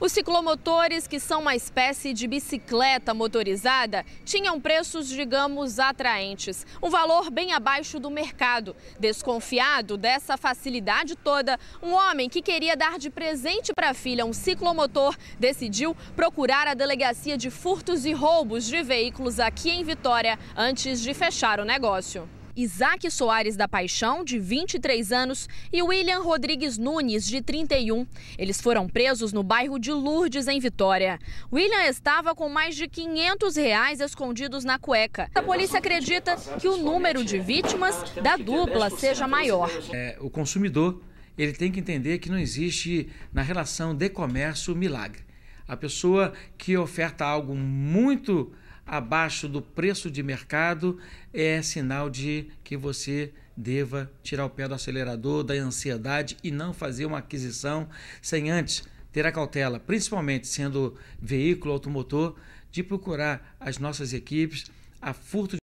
Os ciclomotores, que são uma espécie de bicicleta motorizada, tinham preços, digamos, atraentes. Um valor bem abaixo do mercado. Desconfiado dessa facilidade toda, um homem que queria dar de presente para a filha um ciclomotor decidiu procurar a delegacia de furtos e roubos de veículos aqui em Vitória antes de fechar o negócio. Isaac Soares da Paixão, de 23 anos, e William Rodrigues Nunes, de 31. Eles foram presos no bairro de Lourdes, em Vitória. William estava com mais de 500 reais escondidos na cueca. A polícia acredita que o número de vítimas da dupla seja maior. É, o consumidor ele tem que entender que não existe na relação de comércio milagre. A pessoa que oferta algo muito abaixo do preço de mercado é sinal de que você deva tirar o pé do acelerador, da ansiedade e não fazer uma aquisição sem antes ter a cautela, principalmente sendo veículo automotor, de procurar as nossas equipes a furto